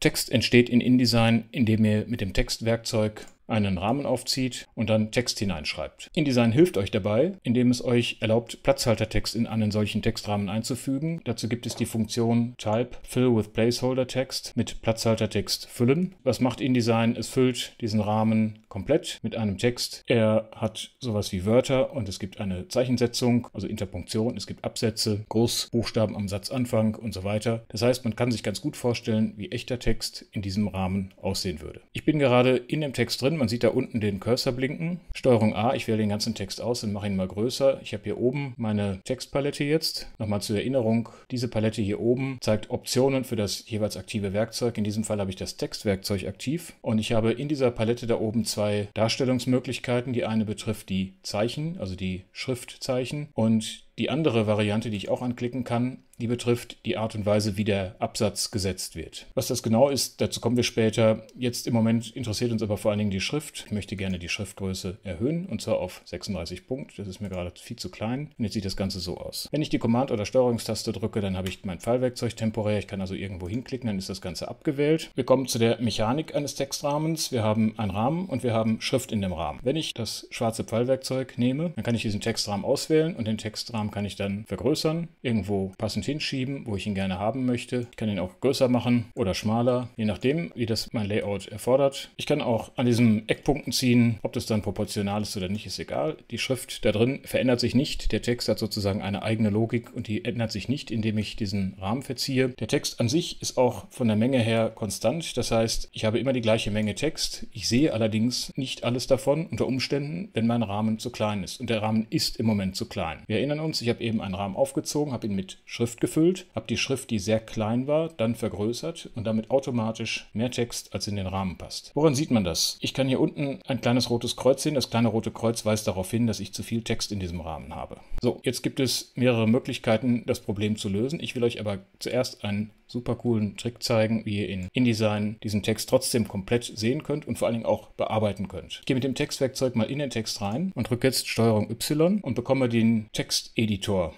Text entsteht in InDesign, indem ihr mit dem Textwerkzeug einen Rahmen aufzieht und dann Text hineinschreibt. InDesign hilft euch dabei, indem es euch erlaubt, Platzhaltertext in einen solchen Textrahmen einzufügen. Dazu gibt es die Funktion Type Fill with Placeholder Text mit Platzhaltertext füllen. Was macht InDesign? Es füllt diesen Rahmen komplett mit einem Text. Er hat sowas wie Wörter und es gibt eine Zeichensetzung, also Interpunktion, es gibt Absätze, Großbuchstaben am Satzanfang und so weiter. Das heißt, man kann sich ganz gut vorstellen, wie echter Text in diesem Rahmen aussehen würde. Ich bin gerade in dem Text drin, man sieht da unten den Cursor blinken. Steuerung A, ich wähle den ganzen Text aus und mache ihn mal größer. Ich habe hier oben meine Textpalette jetzt. Nochmal zur Erinnerung, diese Palette hier oben zeigt Optionen für das jeweils aktive Werkzeug. In diesem Fall habe ich das Textwerkzeug aktiv und ich habe in dieser Palette da oben zwei zwei Darstellungsmöglichkeiten. Die eine betrifft die Zeichen, also die Schriftzeichen und die andere Variante, die ich auch anklicken kann, die betrifft die Art und Weise, wie der Absatz gesetzt wird. Was das genau ist, dazu kommen wir später. Jetzt im Moment interessiert uns aber vor allen Dingen die Schrift. Ich möchte gerne die Schriftgröße erhöhen und zwar auf 36 Punkt. Das ist mir gerade viel zu klein. Und jetzt sieht das Ganze so aus. Wenn ich die Command- oder Steuerungstaste drücke, dann habe ich mein Pfeilwerkzeug temporär. Ich kann also irgendwo hinklicken, dann ist das Ganze abgewählt. Wir kommen zu der Mechanik eines Textrahmens. Wir haben einen Rahmen und wir haben Schrift in dem Rahmen. Wenn ich das schwarze Pfeilwerkzeug nehme, dann kann ich diesen Textrahmen auswählen und den Textrahmen Rahmen kann ich dann vergrößern, irgendwo passend hinschieben, wo ich ihn gerne haben möchte. Ich kann ihn auch größer machen oder schmaler, je nachdem, wie das mein Layout erfordert. Ich kann auch an diesen Eckpunkten ziehen, ob das dann proportional ist oder nicht, ist egal. Die Schrift da drin verändert sich nicht. Der Text hat sozusagen eine eigene Logik und die ändert sich nicht, indem ich diesen Rahmen verziehe. Der Text an sich ist auch von der Menge her konstant. Das heißt, ich habe immer die gleiche Menge Text. Ich sehe allerdings nicht alles davon unter Umständen, wenn mein Rahmen zu klein ist. Und der Rahmen ist im Moment zu klein. Wir erinnern uns, ist, ich habe eben einen Rahmen aufgezogen, habe ihn mit Schrift gefüllt, habe die Schrift, die sehr klein war, dann vergrößert und damit automatisch mehr Text als in den Rahmen passt. Woran sieht man das? Ich kann hier unten ein kleines rotes Kreuz sehen. Das kleine rote Kreuz weist darauf hin, dass ich zu viel Text in diesem Rahmen habe. So, jetzt gibt es mehrere Möglichkeiten, das Problem zu lösen. Ich will euch aber zuerst einen super coolen Trick zeigen, wie ihr in InDesign diesen Text trotzdem komplett sehen könnt und vor allen Dingen auch bearbeiten könnt. Ich gehe mit dem Textwerkzeug mal in den Text rein und drücke jetzt STRG Y und bekomme den Text Editor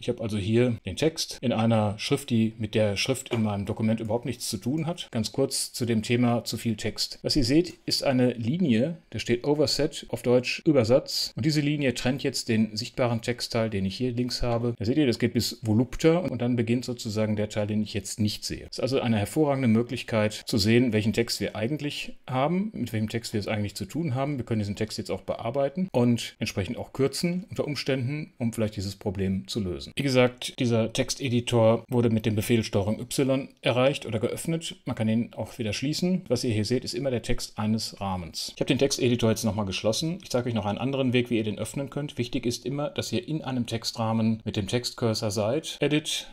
Ich habe also hier den Text in einer Schrift, die mit der Schrift in meinem Dokument überhaupt nichts zu tun hat. Ganz kurz zu dem Thema zu viel Text. Was ihr seht, ist eine Linie, da steht Overset, auf Deutsch Übersatz. Und diese Linie trennt jetzt den sichtbaren Textteil, den ich hier links habe. Da seht ihr, das geht bis Volupta und dann beginnt sozusagen der Teil, den ich jetzt nicht sehe. Das ist also eine hervorragende Möglichkeit zu sehen, welchen Text wir eigentlich haben, mit welchem Text wir es eigentlich zu tun haben. Wir können diesen Text jetzt auch bearbeiten und entsprechend auch kürzen unter Umständen, um vielleicht dieses Problem zu lösen lösen. Wie gesagt, dieser Texteditor wurde mit dem Befehl STRG Y erreicht oder geöffnet. Man kann ihn auch wieder schließen. Was ihr hier seht, ist immer der Text eines Rahmens. Ich habe den Texteditor jetzt nochmal geschlossen. Ich zeige euch noch einen anderen Weg, wie ihr den öffnen könnt. Wichtig ist immer, dass ihr in einem Textrahmen mit dem Textcursor seid. Edit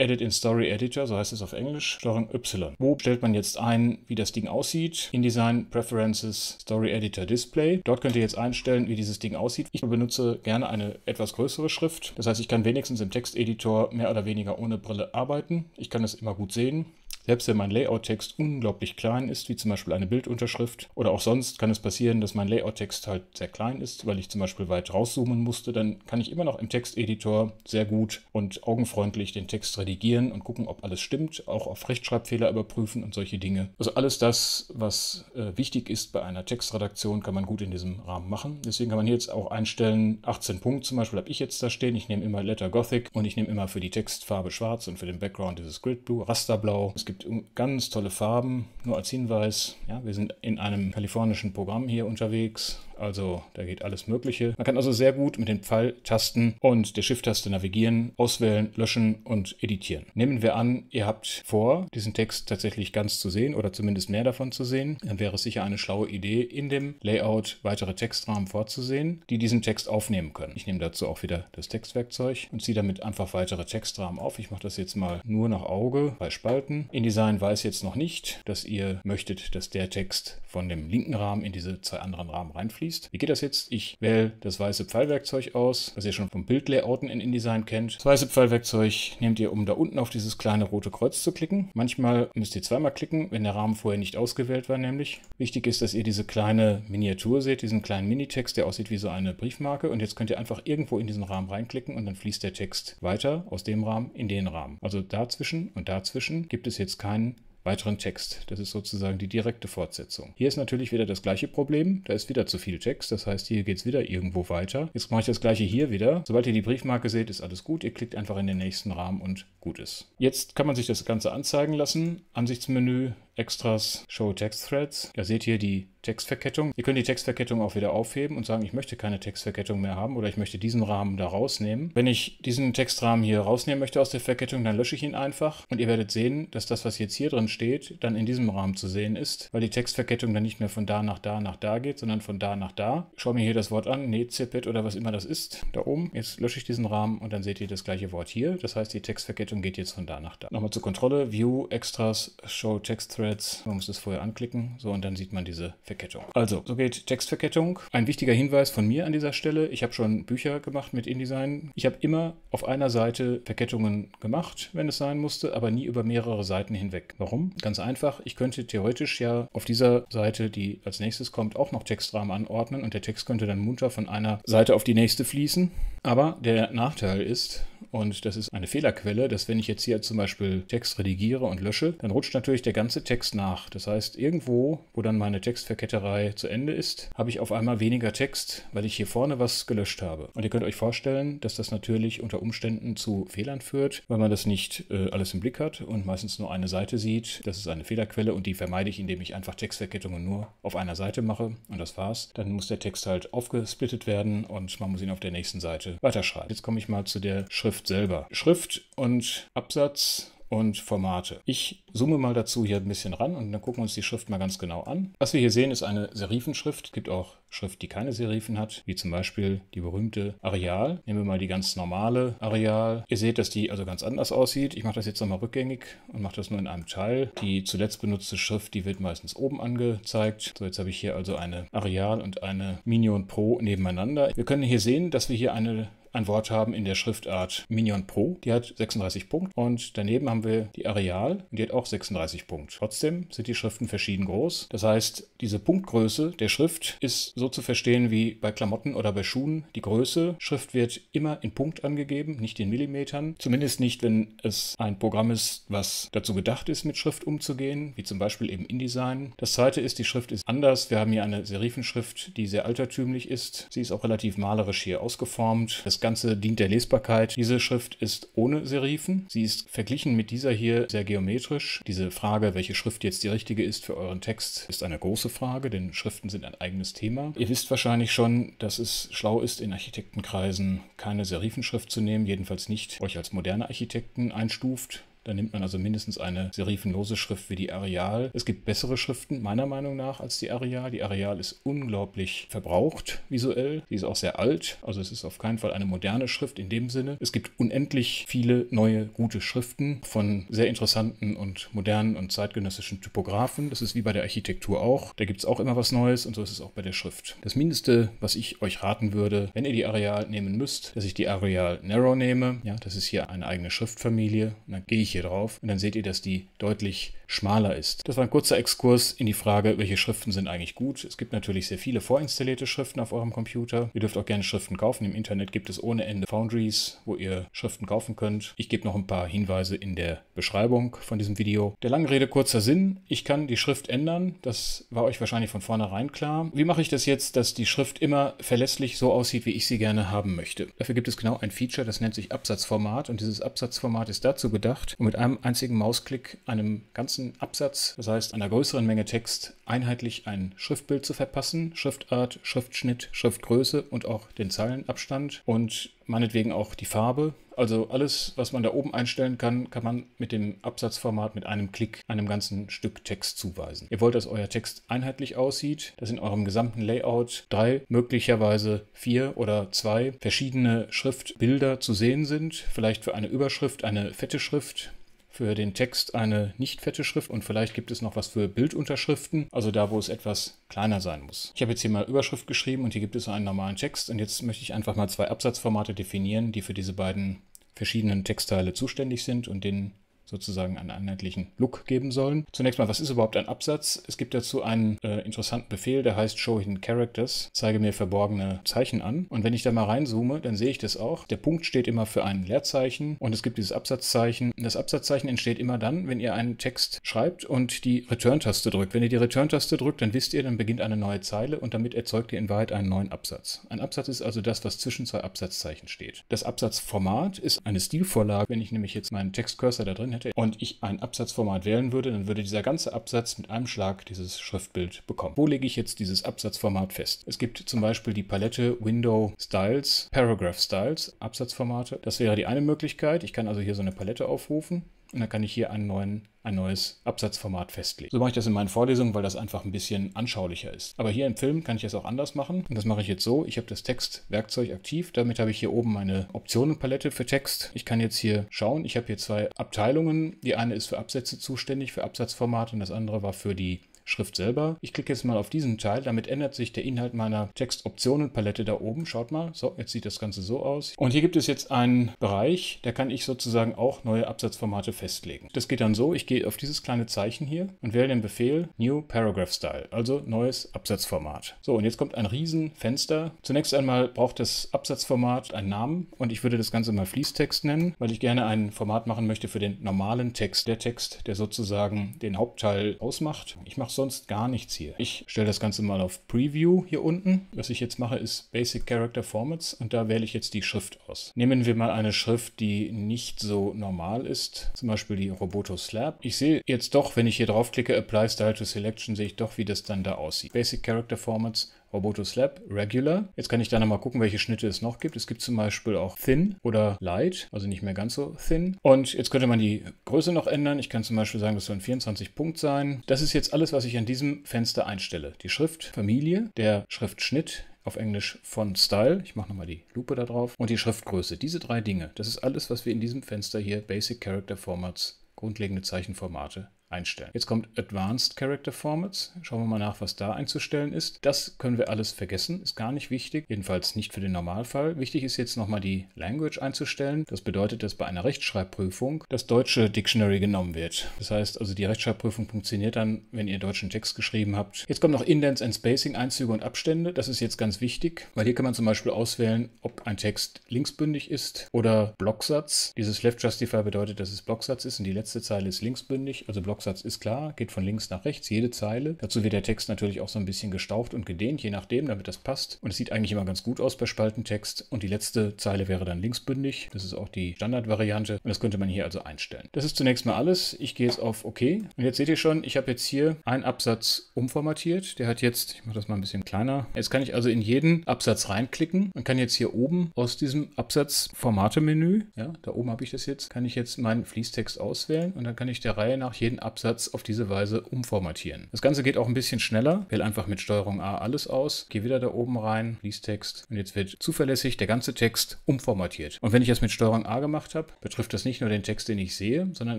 Edit in Story Editor, so heißt es auf Englisch, Steuerung Y. Wo stellt man jetzt ein, wie das Ding aussieht? InDesign Preferences Story Editor Display. Dort könnt ihr jetzt einstellen, wie dieses Ding aussieht. Ich benutze gerne eine etwas größere Schrift. Das heißt, ich kann wenigstens im Texteditor mehr oder weniger ohne Brille arbeiten. Ich kann es immer gut sehen. Selbst wenn mein Layout-Text unglaublich klein ist, wie zum Beispiel eine Bildunterschrift, oder auch sonst kann es passieren, dass mein Layout-Text halt sehr klein ist, weil ich zum Beispiel weit rauszoomen musste, dann kann ich immer noch im Texteditor sehr gut und augenfreundlich den Text redigieren und gucken, ob alles stimmt, auch auf Rechtschreibfehler überprüfen und solche Dinge. Also alles das, was äh, wichtig ist bei einer Textredaktion, kann man gut in diesem Rahmen machen. Deswegen kann man hier jetzt auch einstellen, 18 Punkte zum Beispiel habe ich jetzt da stehen. Ich nehme immer Letter Gothic und ich nehme immer für die Textfarbe schwarz und für den Background dieses Grid Blue, Rasterblau. Es gibt gibt ganz tolle Farben. Nur als Hinweis, ja, wir sind in einem kalifornischen Programm hier unterwegs also da geht alles Mögliche. Man kann also sehr gut mit den Pfeiltasten und der Shift-Taste navigieren, auswählen, löschen und editieren. Nehmen wir an, ihr habt vor, diesen Text tatsächlich ganz zu sehen oder zumindest mehr davon zu sehen, dann wäre es sicher eine schlaue Idee, in dem Layout weitere Textrahmen vorzusehen, die diesen Text aufnehmen können. Ich nehme dazu auch wieder das Textwerkzeug und ziehe damit einfach weitere Textrahmen auf. Ich mache das jetzt mal nur nach Auge bei Spalten. InDesign weiß jetzt noch nicht, dass ihr möchtet, dass der Text von dem linken Rahmen in diese zwei anderen Rahmen reinfließt anschließt. Wie geht das jetzt? Ich wähle das weiße Pfeilwerkzeug aus, das ihr schon vom Bildlayouten in InDesign kennt. Das weiße Pfeilwerkzeug nehmt ihr, um da unten auf dieses kleine rote Kreuz zu klicken. Manchmal müsst ihr zweimal klicken, wenn der Rahmen vorher nicht ausgewählt war nämlich. Wichtig ist, dass ihr diese kleine Miniatur seht, diesen kleinen Minitext, der aussieht wie so eine Briefmarke. Und jetzt könnt ihr einfach irgendwo in diesen Rahmen reinklicken und dann fließt der Text weiter aus dem Rahmen in den Rahmen. Also dazwischen und dazwischen gibt es jetzt keinen weiteren Text. Das ist sozusagen die direkte Fortsetzung. Hier ist natürlich wieder das gleiche Problem. Da ist wieder zu viel Text. Das heißt, hier geht es wieder irgendwo weiter. Jetzt mache ich das gleiche hier wieder. Sobald ihr die Briefmarke seht, ist alles gut. Ihr klickt einfach in den nächsten Rahmen und gut ist. Jetzt kann man sich das Ganze anzeigen lassen. Ansichtsmenü, Extras, Show Text Threads. Da seht ihr die Textverkettung. Ihr könnt die Textverkettung auch wieder aufheben und sagen, ich möchte keine Textverkettung mehr haben oder ich möchte diesen Rahmen da rausnehmen. Wenn ich diesen Textrahmen hier rausnehmen möchte aus der Verkettung, dann lösche ich ihn einfach und ihr werdet sehen, dass das, was jetzt hier drin steht, dann in diesem Rahmen zu sehen ist, weil die Textverkettung dann nicht mehr von da nach da nach da geht, sondern von da nach da. Schau mir hier das Wort an, Nezepet oder was immer das ist, da oben. Jetzt lösche ich diesen Rahmen und dann seht ihr das gleiche Wort hier. Das heißt, die Textverkettung geht jetzt von da nach da. Nochmal zur Kontrolle, View, Extras, Show Text Threads. Man muss das vorher anklicken, so und dann sieht man diese Verkettung. Also, so geht Textverkettung. Ein wichtiger Hinweis von mir an dieser Stelle. Ich habe schon Bücher gemacht mit InDesign. Ich habe immer auf einer Seite Verkettungen gemacht, wenn es sein musste, aber nie über mehrere Seiten hinweg. Warum? Ganz einfach. Ich könnte theoretisch ja auf dieser Seite, die als nächstes kommt, auch noch Textrahmen anordnen und der Text könnte dann munter von einer Seite auf die nächste fließen. Aber der Nachteil ist, und das ist eine Fehlerquelle, dass wenn ich jetzt hier zum Beispiel Text redigiere und lösche, dann rutscht natürlich der ganze Text nach. Das heißt, irgendwo, wo dann meine Textverketterei zu Ende ist, habe ich auf einmal weniger Text, weil ich hier vorne was gelöscht habe. Und ihr könnt euch vorstellen, dass das natürlich unter Umständen zu Fehlern führt, weil man das nicht äh, alles im Blick hat und meistens nur eine Seite sieht. Das ist eine Fehlerquelle und die vermeide ich, indem ich einfach Textverkettungen nur auf einer Seite mache und das war's. Dann muss der Text halt aufgesplittet werden und man muss ihn auf der nächsten Seite weiterschreiben. Jetzt komme ich mal zu der Schrift selber. Schrift und Absatz und Formate. Ich zoome mal dazu hier ein bisschen ran und dann gucken wir uns die Schrift mal ganz genau an. Was wir hier sehen, ist eine Serifenschrift. Es gibt auch Schrift, die keine Serifen hat, wie zum Beispiel die berühmte Areal. Nehmen wir mal die ganz normale Areal. Ihr seht, dass die also ganz anders aussieht. Ich mache das jetzt nochmal rückgängig und mache das nur in einem Teil. Die zuletzt benutzte Schrift, die wird meistens oben angezeigt. So, jetzt habe ich hier also eine Areal und eine Minion Pro nebeneinander. Wir können hier sehen, dass wir hier eine ein Wort haben in der Schriftart Minion Pro. Die hat 36 Punkte und daneben haben wir die Areal und die hat auch 36 Punkte. Trotzdem sind die Schriften verschieden groß. Das heißt, diese Punktgröße der Schrift ist so zu verstehen wie bei Klamotten oder bei Schuhen. Die Größe Schrift wird immer in Punkt angegeben, nicht in Millimetern. Zumindest nicht, wenn es ein Programm ist, was dazu gedacht ist, mit Schrift umzugehen, wie zum Beispiel eben InDesign. Das zweite ist, die Schrift ist anders. Wir haben hier eine Serifenschrift, die sehr altertümlich ist. Sie ist auch relativ malerisch hier ausgeformt. Das Ganze Ganze dient der Lesbarkeit. Diese Schrift ist ohne Serifen. Sie ist verglichen mit dieser hier sehr geometrisch. Diese Frage, welche Schrift jetzt die richtige ist für euren Text, ist eine große Frage, denn Schriften sind ein eigenes Thema. Ihr wisst wahrscheinlich schon, dass es schlau ist, in Architektenkreisen keine Serifenschrift zu nehmen, jedenfalls nicht euch als moderne Architekten einstuft. Da nimmt man also mindestens eine serifenlose Schrift wie die Areal. Es gibt bessere Schriften, meiner Meinung nach, als die Areal. Die Areal ist unglaublich verbraucht visuell. Die ist auch sehr alt. Also es ist auf keinen Fall eine moderne Schrift in dem Sinne. Es gibt unendlich viele neue, gute Schriften von sehr interessanten und modernen und zeitgenössischen Typografen. Das ist wie bei der Architektur auch. Da gibt es auch immer was Neues und so ist es auch bei der Schrift. Das Mindeste, was ich euch raten würde, wenn ihr die Areal nehmen müsst, dass ich die Areal Narrow nehme. Ja, das ist hier eine eigene Schriftfamilie. Und dann gehe ich hier hier drauf und dann seht ihr, dass die deutlich schmaler ist. Das war ein kurzer Exkurs in die Frage, welche Schriften sind eigentlich gut. Es gibt natürlich sehr viele vorinstallierte Schriften auf eurem Computer. Ihr dürft auch gerne Schriften kaufen. Im Internet gibt es ohne Ende Foundries, wo ihr Schriften kaufen könnt. Ich gebe noch ein paar Hinweise in der Beschreibung von diesem Video. Der langen Rede kurzer Sinn. Ich kann die Schrift ändern. Das war euch wahrscheinlich von vornherein klar. Wie mache ich das jetzt, dass die Schrift immer verlässlich so aussieht, wie ich sie gerne haben möchte? Dafür gibt es genau ein Feature, das nennt sich Absatzformat. Und dieses Absatzformat ist dazu gedacht, um mit einem einzigen Mausklick einem ganzen ganzen Absatz, das heißt einer größeren Menge Text, einheitlich ein Schriftbild zu verpassen, Schriftart, Schriftschnitt, Schriftgröße und auch den Zeilenabstand und meinetwegen auch die Farbe. Also alles, was man da oben einstellen kann, kann man mit dem Absatzformat mit einem Klick einem ganzen Stück Text zuweisen. Ihr wollt, dass euer Text einheitlich aussieht, dass in eurem gesamten Layout drei, möglicherweise vier oder zwei verschiedene Schriftbilder zu sehen sind, vielleicht für eine Überschrift, eine fette Schrift, für den Text eine nicht fette Schrift und vielleicht gibt es noch was für Bildunterschriften, also da, wo es etwas kleiner sein muss. Ich habe jetzt hier mal Überschrift geschrieben und hier gibt es einen normalen Text und jetzt möchte ich einfach mal zwei Absatzformate definieren, die für diese beiden verschiedenen Textteile zuständig sind und den sozusagen einen einheitlichen Look geben sollen. Zunächst mal, was ist überhaupt ein Absatz? Es gibt dazu einen äh, interessanten Befehl, der heißt Show Hidden Characters, zeige mir verborgene Zeichen an. Und wenn ich da mal reinzoome, dann sehe ich das auch. Der Punkt steht immer für ein Leerzeichen und es gibt dieses Absatzzeichen. Das Absatzzeichen entsteht immer dann, wenn ihr einen Text schreibt und die Return-Taste drückt. Wenn ihr die Return-Taste drückt, dann wisst ihr, dann beginnt eine neue Zeile und damit erzeugt ihr in Wahrheit einen neuen Absatz. Ein Absatz ist also das, was zwischen zwei Absatzzeichen steht. Das Absatzformat ist eine Stilvorlage. Wenn ich nämlich jetzt meinen Textcursor da drin hätte, hätte und ich ein Absatzformat wählen würde, dann würde dieser ganze Absatz mit einem Schlag dieses Schriftbild bekommen. Wo lege ich jetzt dieses Absatzformat fest? Es gibt zum Beispiel die Palette Window Styles, Paragraph Styles, Absatzformate. Das wäre die eine Möglichkeit. Ich kann also hier so eine Palette aufrufen und dann kann ich hier einen neuen, ein neues Absatzformat festlegen. So mache ich das in meinen Vorlesungen, weil das einfach ein bisschen anschaulicher ist. Aber hier im Film kann ich das auch anders machen. Und das mache ich jetzt so. Ich habe das Textwerkzeug aktiv. Damit habe ich hier oben meine Optionenpalette für Text. Ich kann jetzt hier schauen. Ich habe hier zwei Abteilungen. Die eine ist für Absätze zuständig, für Absatzformat. Und das andere war für die Schrift selber. Ich klicke jetzt mal auf diesen Teil, damit ändert sich der Inhalt meiner Textoptionenpalette da oben. Schaut mal, so, jetzt sieht das Ganze so aus. Und hier gibt es jetzt einen Bereich, da kann ich sozusagen auch neue Absatzformate festlegen. Das geht dann so, ich gehe auf dieses kleine Zeichen hier und wähle den Befehl New Paragraph Style, also neues Absatzformat. So, und jetzt kommt ein Riesenfenster. Zunächst einmal braucht das Absatzformat einen Namen und ich würde das Ganze mal Fließtext nennen, weil ich gerne ein Format machen möchte für den normalen Text, der Text, der sozusagen den Hauptteil ausmacht. Ich mache es sonst gar nichts hier. Ich stelle das Ganze mal auf Preview hier unten. Was ich jetzt mache, ist Basic Character Formats und da wähle ich jetzt die Schrift aus. Nehmen wir mal eine Schrift, die nicht so normal ist, zum Beispiel die Roboto Slab. Ich sehe jetzt doch, wenn ich hier draufklicke, Apply Style to Selection, sehe ich doch, wie das dann da aussieht. Basic Character Formats Roboto Slab, Regular. Jetzt kann ich da nochmal gucken, welche Schnitte es noch gibt. Es gibt zum Beispiel auch Thin oder Light, also nicht mehr ganz so thin. Und jetzt könnte man die Größe noch ändern. Ich kann zum Beispiel sagen, das sollen 24 Punkt sein. Das ist jetzt alles, was ich an diesem Fenster einstelle. Die Schriftfamilie, der Schriftschnitt, auf Englisch von Style. Ich mache nochmal die Lupe da drauf. Und die Schriftgröße. Diese drei Dinge. Das ist alles, was wir in diesem Fenster hier Basic Character Formats, grundlegende Zeichenformate, einstellen. Jetzt kommt Advanced Character Formats. Schauen wir mal nach, was da einzustellen ist. Das können wir alles vergessen, ist gar nicht wichtig, jedenfalls nicht für den Normalfall. Wichtig ist jetzt nochmal die Language einzustellen. Das bedeutet, dass bei einer Rechtschreibprüfung das deutsche Dictionary genommen wird. Das heißt also, die Rechtschreibprüfung funktioniert dann, wenn ihr deutschen Text geschrieben habt. Jetzt kommen noch Indents and Spacing, Einzüge und Abstände. Das ist jetzt ganz wichtig, weil hier kann man zum Beispiel auswählen, ob ein Text linksbündig ist oder Blocksatz. Dieses Left Justify bedeutet, dass es Blocksatz ist und die letzte Zeile ist linksbündig, also Blocksatz Blocksatz ist klar, geht von links nach rechts, jede Zeile. Dazu wird der Text natürlich auch so ein bisschen gestauft und gedehnt, je nachdem, damit das passt. Und es sieht eigentlich immer ganz gut aus bei Spaltentext. Und die letzte Zeile wäre dann linksbündig. Das ist auch die Standardvariante. Und das könnte man hier also einstellen. Das ist zunächst mal alles. Ich gehe jetzt auf OK. Und jetzt seht ihr schon, ich habe jetzt hier einen Absatz umformatiert. Der hat jetzt, ich mache das mal ein bisschen kleiner. Jetzt kann ich also in jeden Absatz reinklicken und kann jetzt hier oben aus diesem Absatz Formate-Menü, ja, da oben habe ich das jetzt, kann ich jetzt meinen Fließtext auswählen und dann kann ich der Reihe nach jeden Absatz Absatz auf diese Weise umformatieren. Das Ganze geht auch ein bisschen schneller. Wähle einfach mit STRG A alles aus, gehe wieder da oben rein, Liestext und jetzt wird zuverlässig der ganze Text umformatiert. Und wenn ich das mit STRG A gemacht habe, betrifft das nicht nur den Text, den ich sehe, sondern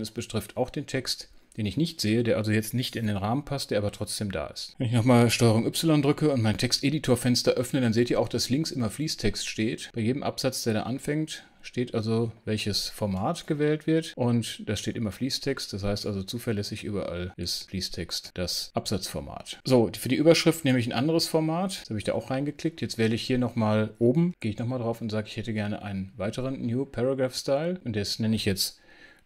es betrifft auch den Text, den ich nicht sehe, der also jetzt nicht in den Rahmen passt, der aber trotzdem da ist. Wenn ich nochmal STRG Y drücke und mein Texteditor-Fenster öffne, dann seht ihr auch, dass links immer Fließtext steht. Bei jedem Absatz, der da anfängt, steht also, welches Format gewählt wird und da steht immer Fließtext, das heißt also zuverlässig überall ist Fließtext das Absatzformat. So, für die Überschrift nehme ich ein anderes Format, das habe ich da auch reingeklickt. Jetzt wähle ich hier nochmal oben, gehe ich nochmal drauf und sage, ich hätte gerne einen weiteren New Paragraph Style und das nenne ich jetzt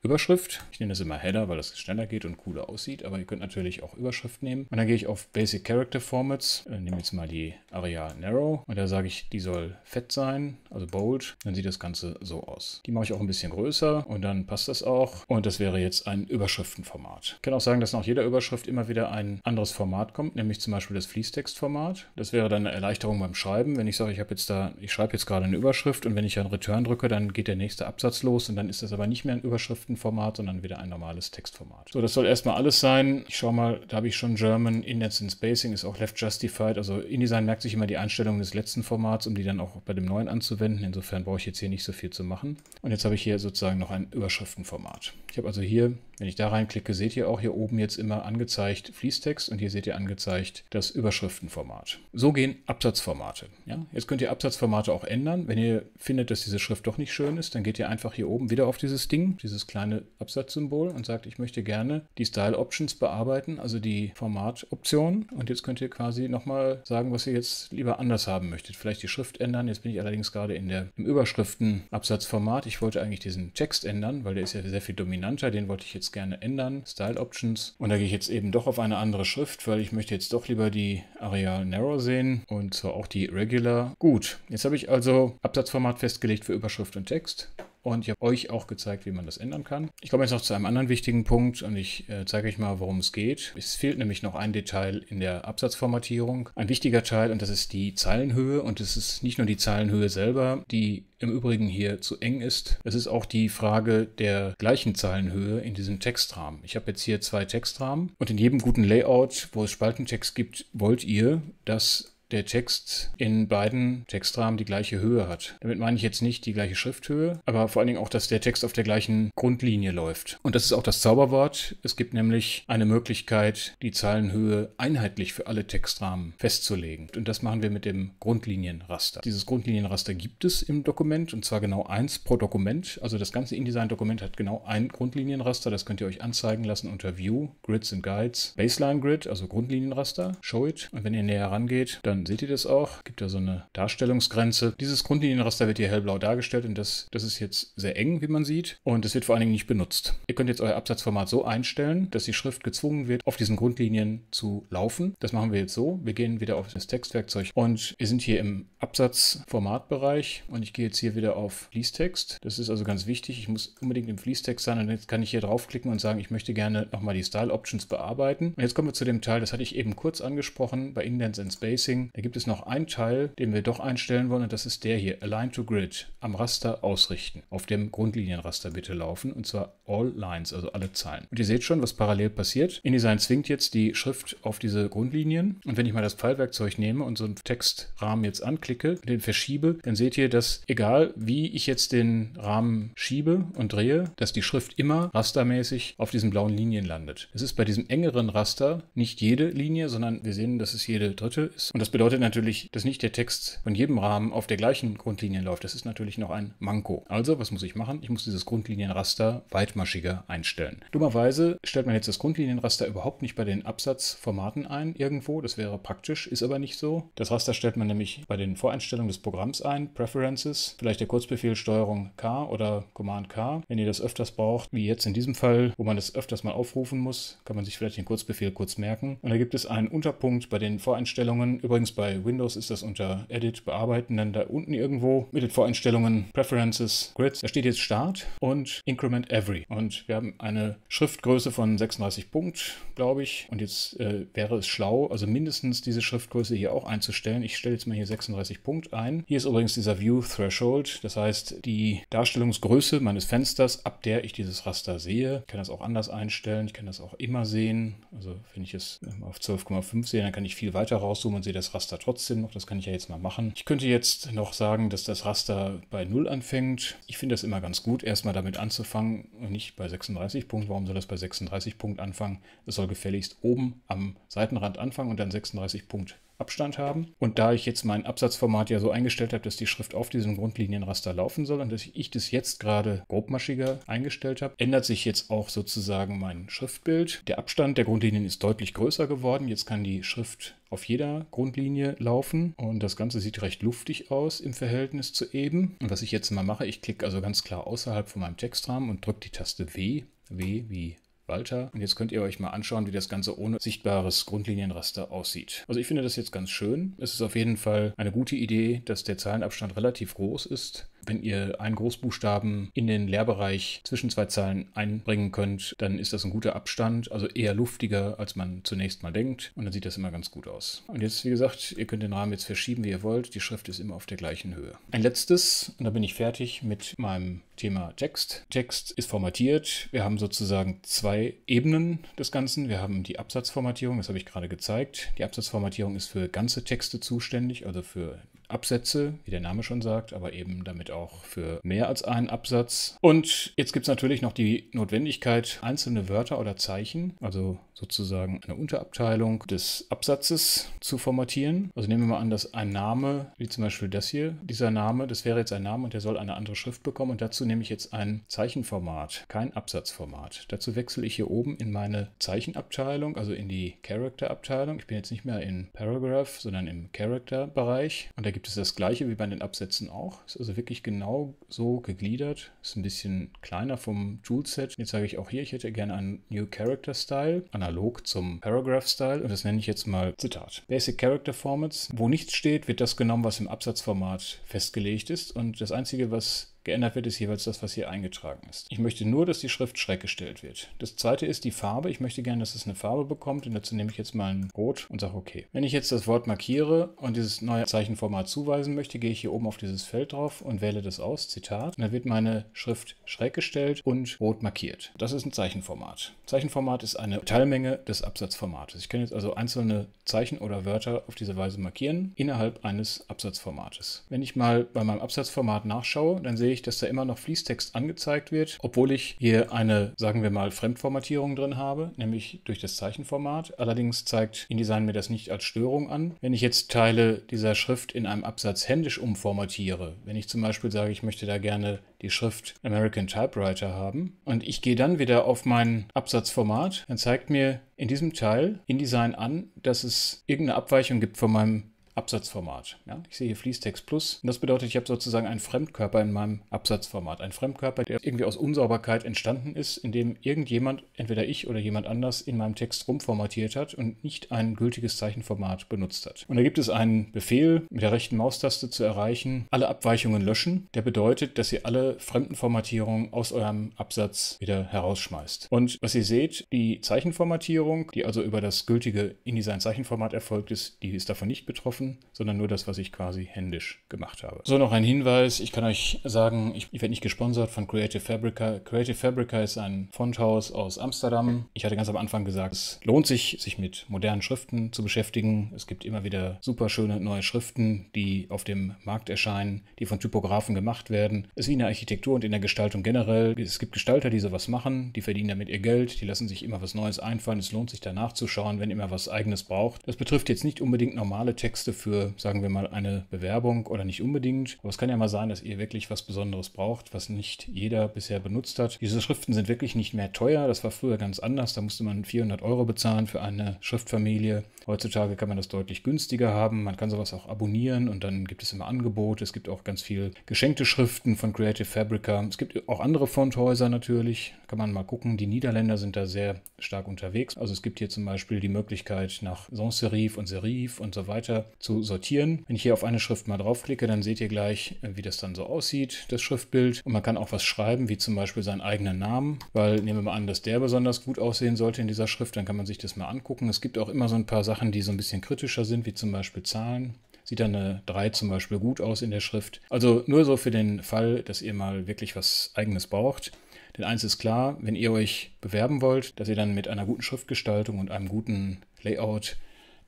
Überschrift. Ich nenne das immer Header, weil das schneller geht und cooler aussieht, aber ihr könnt natürlich auch Überschrift nehmen. Und dann gehe ich auf Basic Character Formats, äh, nehme jetzt mal die Aria Narrow und da sage ich, die soll fett sein, also bold. Dann sieht das Ganze so aus. Die mache ich auch ein bisschen größer und dann passt das auch. Und das wäre jetzt ein Überschriftenformat. Ich kann auch sagen, dass nach jeder Überschrift immer wieder ein anderes Format kommt, nämlich zum Beispiel das Fließtextformat. Das wäre dann eine Erleichterung beim Schreiben. Wenn ich sage, ich habe jetzt da, ich schreibe jetzt gerade eine Überschrift und wenn ich dann Return drücke, dann geht der nächste Absatz los und dann ist das aber nicht mehr ein Überschriften Nachrichtenformat, sondern wieder ein normales Textformat. So, das soll erstmal alles sein. Ich schaue mal, da habe ich schon German. Indents and Spacing ist auch Left Justified. Also InDesign merkt sich immer die Einstellungen des letzten Formats, um die dann auch bei dem neuen anzuwenden. Insofern brauche ich jetzt hier nicht so viel zu machen. Und jetzt habe ich hier sozusagen noch ein Überschriftenformat. Ich habe also hier, wenn ich da reinklicke, seht ihr auch hier oben jetzt immer angezeigt Fließtext und hier seht ihr angezeigt das Überschriftenformat. So gehen Absatzformate. Ja? Jetzt könnt ihr Absatzformate auch ändern. Wenn ihr findet, dass diese Schrift doch nicht schön ist, dann geht ihr einfach hier oben wieder auf dieses Ding, dieses kleine kleine Absatzsymbol und sagt, ich möchte gerne die Style Options bearbeiten, also die Formatoptionen. Und jetzt könnt ihr quasi nochmal sagen, was ihr jetzt lieber anders haben möchtet. Vielleicht die Schrift ändern. Jetzt bin ich allerdings gerade in der, im Überschriftenabsatzformat. Ich wollte eigentlich diesen Text ändern, weil der ist ja sehr viel dominanter. Den wollte ich jetzt gerne ändern. Style Options. Und da gehe ich jetzt eben doch auf eine andere Schrift, weil ich möchte jetzt doch lieber die Areal Narrow sehen und zwar auch die Regular. Gut, jetzt habe ich also Absatzformat festgelegt für Überschrift und Text. Und ich habe euch auch gezeigt, wie man das ändern kann. Ich komme jetzt noch zu einem anderen wichtigen Punkt und ich äh, zeige euch mal, worum es geht. Es fehlt nämlich noch ein Detail in der Absatzformatierung. Ein wichtiger Teil und das ist die Zeilenhöhe. Und es ist nicht nur die Zeilenhöhe selber, die im Übrigen hier zu eng ist. Es ist auch die Frage der gleichen Zeilenhöhe in diesem Textrahmen. Ich habe jetzt hier zwei Textrahmen und in jedem guten Layout, wo es Spaltentext gibt, wollt ihr, dass der Text in beiden Textrahmen die gleiche Höhe hat. Damit meine ich jetzt nicht die gleiche Schrifthöhe, aber vor allen Dingen auch, dass der Text auf der gleichen Grundlinie läuft. Und das ist auch das Zauberwort. Es gibt nämlich eine Möglichkeit, die Zeilenhöhe einheitlich für alle Textrahmen festzulegen. Und das machen wir mit dem Grundlinienraster. Dieses Grundlinienraster gibt es im Dokument und zwar genau eins pro Dokument. Also das ganze InDesign-Dokument hat genau ein Grundlinienraster. Das könnt ihr euch anzeigen lassen unter View, Grids and Guides, Baseline Grid, also Grundlinienraster, Show It. Und wenn ihr näher rangeht, dann seht ihr das auch. Gibt da so eine Darstellungsgrenze. Dieses Grundlinienraster wird hier hellblau dargestellt und das, das ist jetzt sehr eng, wie man sieht. Und es wird vor allen Dingen nicht benutzt. Ihr könnt jetzt euer Absatzformat so einstellen, dass die Schrift gezwungen wird, auf diesen Grundlinien zu laufen. Das machen wir jetzt so. Wir gehen wieder auf das Textwerkzeug und wir sind hier im Absatzformatbereich und ich gehe jetzt hier wieder auf Fließtext. Das ist also ganz wichtig. Ich muss unbedingt im Fließtext sein und jetzt kann ich hier draufklicken und sagen, ich möchte gerne nochmal die Style Options bearbeiten. Und jetzt kommen wir zu dem Teil, das hatte ich eben kurz angesprochen, bei Indents and Spacing. Da gibt es noch einen Teil, den wir doch einstellen wollen, und das ist der hier, Align to Grid, am Raster ausrichten. Auf dem Grundlinienraster bitte laufen, und zwar All Lines, also alle Zeilen. Und ihr seht schon, was parallel passiert. InDesign zwingt jetzt die Schrift auf diese Grundlinien. Und wenn ich mal das Pfeilwerkzeug nehme und so einen Textrahmen jetzt anklicke, den verschiebe, dann seht ihr, dass egal wie ich jetzt den Rahmen schiebe und drehe, dass die Schrift immer rastermäßig auf diesen blauen Linien landet. Es ist bei diesem engeren Raster nicht jede Linie, sondern wir sehen, dass es jede dritte ist. Und das bedeutet natürlich, dass nicht der Text von jedem Rahmen auf der gleichen Grundlinie läuft. Das ist natürlich noch ein Manko. Also, was muss ich machen? Ich muss dieses Grundlinienraster weitmaschiger einstellen. Dummerweise stellt man jetzt das Grundlinienraster überhaupt nicht bei den Absatzformaten ein irgendwo. Das wäre praktisch, ist aber nicht so. Das Raster stellt man nämlich bei den Voreinstellungen des Programms ein, Preferences, vielleicht der Kurzbefehl Steuerung K oder Command K. Wenn ihr das öfters braucht, wie jetzt in diesem Fall, wo man das öfters mal aufrufen muss, kann man sich vielleicht den Kurzbefehl kurz merken. Und da gibt es einen Unterpunkt bei den Voreinstellungen, übrigens Übrigens bei Windows ist das unter Edit, Bearbeiten, dann da unten irgendwo mit den Voreinstellungen Preferences, Grids. Da steht jetzt Start und Increment Every. Und wir haben eine Schriftgröße von 36 Punkt, glaube ich. Und jetzt äh, wäre es schlau, also mindestens diese Schriftgröße hier auch einzustellen. Ich stelle jetzt mal hier 36 Punkt ein. Hier ist übrigens dieser View Threshold, das heißt die Darstellungsgröße meines Fensters, ab der ich dieses Raster sehe. Ich kann das auch anders einstellen. Ich kann das auch immer sehen. Also wenn ich es äh, auf 12,5 sehe, dann kann ich viel weiter rauszoomen und sehe das Raster trotzdem noch. Das kann ich ja jetzt mal machen. Ich könnte jetzt noch sagen, dass das Raster bei 0 anfängt. Ich finde das immer ganz gut, erstmal damit anzufangen und nicht bei 36 Punkten. Warum soll das bei 36 Punkten anfangen? Es soll gefälligst oben am Seitenrand anfangen und dann 36 Punkt Abstand haben. Und da ich jetzt mein Absatzformat ja so eingestellt habe, dass die Schrift auf diesem Grundlinienraster laufen soll und dass ich das jetzt gerade grobmaschiger eingestellt habe, ändert sich jetzt auch sozusagen mein Schriftbild. Der Abstand der Grundlinien ist deutlich größer geworden. Jetzt kann die Schrift auf jeder Grundlinie laufen. Und das Ganze sieht recht luftig aus im Verhältnis zu eben. Und was ich jetzt mal mache, ich klicke also ganz klar außerhalb von meinem Textrahmen und drücke die Taste W, W wie Walter. Und jetzt könnt ihr euch mal anschauen, wie das Ganze ohne sichtbares Grundlinienraster aussieht. Also ich finde das jetzt ganz schön. Es ist auf jeden Fall eine gute Idee, dass der Zeilenabstand relativ groß ist. Wenn ihr einen Großbuchstaben in den Lehrbereich zwischen zwei Zahlen einbringen könnt, dann ist das ein guter Abstand, also eher luftiger, als man zunächst mal denkt. Und dann sieht das immer ganz gut aus. Und jetzt, wie gesagt, ihr könnt den Rahmen jetzt verschieben, wie ihr wollt. Die Schrift ist immer auf der gleichen Höhe. Ein letztes, und da bin ich fertig mit meinem Thema Text. Text ist formatiert. Wir haben sozusagen zwei Ebenen des Ganzen. Wir haben die Absatzformatierung, das habe ich gerade gezeigt. Die Absatzformatierung ist für ganze Texte zuständig, also für Absätze, wie der Name schon sagt, aber eben damit auch für mehr als einen Absatz. Und jetzt gibt es natürlich noch die Notwendigkeit, einzelne Wörter oder Zeichen, also sozusagen eine Unterabteilung des Absatzes zu formatieren. Also nehmen wir mal an, dass ein Name, wie zum Beispiel das hier, dieser Name, das wäre jetzt ein Name und der soll eine andere Schrift bekommen und dazu nehme ich jetzt ein Zeichenformat, kein Absatzformat. Dazu wechsle ich hier oben in meine Zeichenabteilung, also in die Character-Abteilung. Ich bin jetzt nicht mehr in Paragraph, sondern im Character-Bereich und da gibt es das gleiche wie bei den Absätzen auch. Ist also wirklich genau so gegliedert. Ist ein bisschen kleiner vom Toolset. Jetzt sage ich auch hier, ich hätte gerne einen New Character Style. An analog zum Paragraph-Style und das nenne ich jetzt mal Zitat. Basic Character Formats. Wo nichts steht, wird das genommen, was im Absatzformat festgelegt ist und das Einzige, was Geändert wird es jeweils das, was hier eingetragen ist. Ich möchte nur, dass die Schrift schräg gestellt wird. Das zweite ist die Farbe. Ich möchte gerne, dass es eine Farbe bekommt und dazu nehme ich jetzt mal ein Rot und sage OK. Wenn ich jetzt das Wort markiere und dieses neue Zeichenformat zuweisen möchte, gehe ich hier oben auf dieses Feld drauf und wähle das aus, Zitat. Und dann wird meine Schrift schräg gestellt und rot markiert. Das ist ein Zeichenformat. Zeichenformat ist eine Teilmenge des Absatzformates. Ich kann jetzt also einzelne Zeichen oder Wörter auf diese Weise markieren innerhalb eines Absatzformates. Wenn ich mal bei meinem Absatzformat nachschaue, dann sehe ich, ich, dass da immer noch Fließtext angezeigt wird, obwohl ich hier eine, sagen wir mal, Fremdformatierung drin habe, nämlich durch das Zeichenformat. Allerdings zeigt InDesign mir das nicht als Störung an. Wenn ich jetzt Teile dieser Schrift in einem Absatz händisch umformatiere, wenn ich zum Beispiel sage, ich möchte da gerne die Schrift American Typewriter haben und ich gehe dann wieder auf mein Absatzformat, dann zeigt mir in diesem Teil InDesign an, dass es irgendeine Abweichung gibt von meinem Absatzformat. Ja, ich sehe hier Fließtext Plus. Und das bedeutet, ich habe sozusagen einen Fremdkörper in meinem Absatzformat. Ein Fremdkörper, der irgendwie aus Unsauberkeit entstanden ist, indem irgendjemand, entweder ich oder jemand anders, in meinem Text rumformatiert hat und nicht ein gültiges Zeichenformat benutzt hat. Und da gibt es einen Befehl, mit der rechten Maustaste zu erreichen, alle Abweichungen löschen. Der bedeutet, dass ihr alle fremden Formatierungen aus eurem Absatz wieder herausschmeißt. Und was ihr seht, die Zeichenformatierung, die also über das gültige InDesign Zeichenformat erfolgt ist, die ist davon nicht betroffen kaufen, sondern nur das, was ich quasi händisch gemacht habe. So, noch ein Hinweis. Ich kann euch sagen, ich, ich werde nicht gesponsert von Creative Fabrica. Creative Fabrica ist ein Fonthaus aus Amsterdam. Ich hatte ganz am Anfang gesagt, es lohnt sich, sich mit modernen Schriften zu beschäftigen. Es gibt immer wieder super schöne neue Schriften, die auf dem Markt erscheinen, die von Typografen gemacht werden. Es ist wie in der Architektur und in der Gestaltung generell. Es gibt Gestalter, die sowas machen, die verdienen damit ihr Geld, die lassen sich immer was Neues einfallen. Es lohnt sich danach zu schauen, wenn immer was Eigenes braucht. Das betrifft jetzt nicht unbedingt normale Texte für, sagen wir mal, eine Bewerbung oder nicht unbedingt. Aber es kann ja mal sein, dass ihr wirklich was Besonderes braucht, was nicht jeder bisher benutzt hat. Diese Schriften sind wirklich nicht mehr teuer. Das war früher ganz anders. Da musste man 400 Euro bezahlen für eine Schriftfamilie. Heutzutage kann man das deutlich günstiger haben. Man kann sowas auch abonnieren und dann gibt es immer Angebote. Es gibt auch ganz viel geschenkte Schriften von Creative Fabrica. Es gibt auch andere Fonthäuser natürlich. Kann man mal gucken. Die Niederländer sind da sehr stark unterwegs. Also es gibt hier zum Beispiel die Möglichkeit, nach Sans-Serif und Serif und so weiter zu sortieren. Wenn ich hier auf eine Schrift mal draufklicke, dann seht ihr gleich, äh, wie das dann so aussieht, das Schriftbild. Und man kann auch was schreiben, wie zum Beispiel seinen eigenen Namen, weil nehmen wir mal an, dass der besonders gut aussehen sollte in dieser Schrift, dann kann man sich das mal angucken. Es gibt auch immer so ein paar Sachen, die so ein bisschen kritischer sind, wie zum Beispiel Zahlen sieht dann eine 3 zum Beispiel gut aus in der Schrift. Also nur so für den Fall, dass ihr mal wirklich was eigenes braucht. Denn eins ist klar, wenn ihr euch bewerben wollt, dass ihr dann mit einer guten Schriftgestaltung und einem guten Layout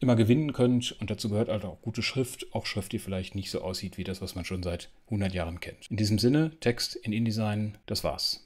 immer gewinnen könnt. Und dazu gehört halt auch gute Schrift, auch Schrift, die vielleicht nicht so aussieht wie das, was man schon seit 100 Jahren kennt. In diesem Sinne, Text in InDesign, das war's.